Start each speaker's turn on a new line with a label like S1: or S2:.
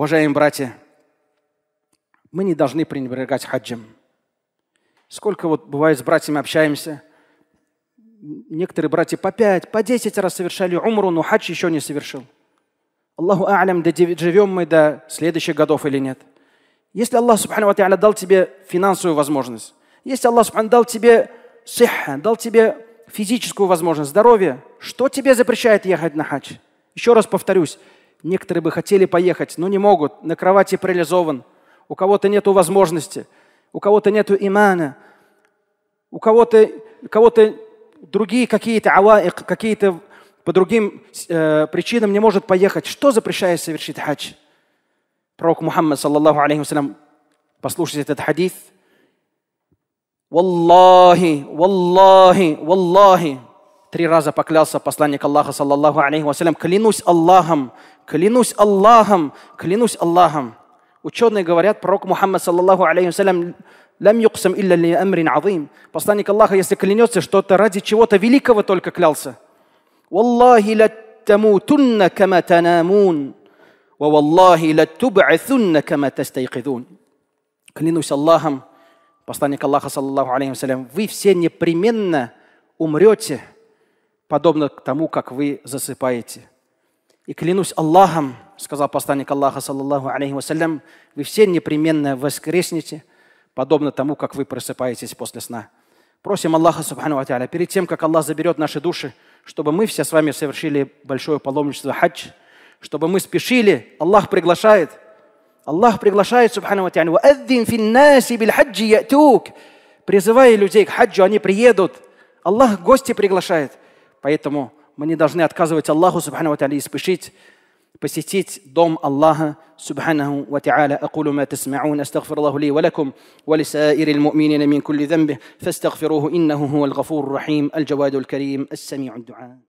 S1: Уважаемые братья, мы не должны пренебрегать хаджем. Сколько вот бывает с братьями общаемся, некоторые братья по пять, по десять раз совершали умру, но хадж еще не совершил. Аллаху алям, да живем мы до следующих годов или нет. Если Аллах Субхану Ва дал тебе финансовую возможность, если Аллах Субхану дал тебе сиха, дал тебе физическую возможность, здоровье, что тебе запрещает ехать на хадж? Еще раз повторюсь, Некоторые бы хотели поехать, но не могут. На кровати парализован. У кого-то нет возможности. У кого-то нет имана. У кого-то кого другие какие-то аваик, какие-то по другим э, причинам не может поехать. Что запрещает совершить хадж? Пророк Мухаммад, саллаллаху алейхи вассалям, послушайте этот хадис. Валлахи, валлахи, валлахи. Три раза поклялся посланник Аллаха, саллаллаху алейхи вассалям, клянусь Аллахом, Клянусь Аллахом, клянусь Аллахом. Ученые говорят, пророк Мухаммад, саллаллаху алейхи лям юксам илля ли амрин азим. Посланник Аллаха, если клянется, что-то ради чего-то великого только клялся. Валлахи ля тамутунна кама танамун. Ва валлахи ля туба'асунна кама тастайкидун. Клянусь Аллахом, посланник Аллаха, саллаллаху алейхи вассалям, вы все непременно умрете, подобно тому, как вы засыпаете. И клянусь Аллахом, сказал посланник Аллаха, саллаллаху алейхи вассалям, вы все непременно воскреснете, подобно тому, как вы просыпаетесь после сна. Просим Аллаха, субхану ва перед тем, как Аллах заберет наши души, чтобы мы все с вами совершили большое паломничество хадж, чтобы мы спешили. Аллах приглашает. Аллах приглашает, субхану ва тааля, призывая людей к хаджу, они приедут. Аллах гости приглашает. Поэтому – Мы не должны отказывать Аллаху, субхану ва и спешить посетить дом Аллаха, سبحانه وتعالى أقول ما تسمعون أستغفر الله لي ولكم ولسائر المؤمنين من كل ذنب فاستغفروه إنه هو الغفور الرحيم الجواد الكريم السميع الدعاء